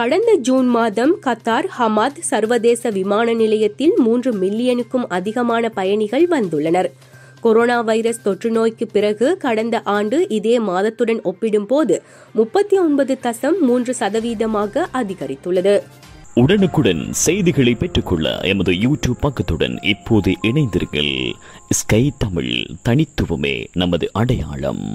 கடந்த ஜூன் மாதம் Qatar Hamad சர்வதேச விமான நிலையத்தில் மூன்று மில்லியனுக்கும் அதிகமான பயணிகள் வந்துள்ளனர் கொரோனா வைரஸ் தொற்று நோய்க்கு பிறகு கடந்த ஆண்டு இதே மாதத்துடன் ஒப்பிடும்போது முப்பத்தி ஒன்பது தசம் மூன்று சதவீதமாக அதிகரித்துள்ளது உடனுக்குடன் செய்திகளை பெற்றுக்கொள்ள எமது யூடியூப் பக்கத்துடன் இப்போது இணைந்திருங்கள் ஸ்கை தமிழ் தனித்துவமே நமது அடையாளம்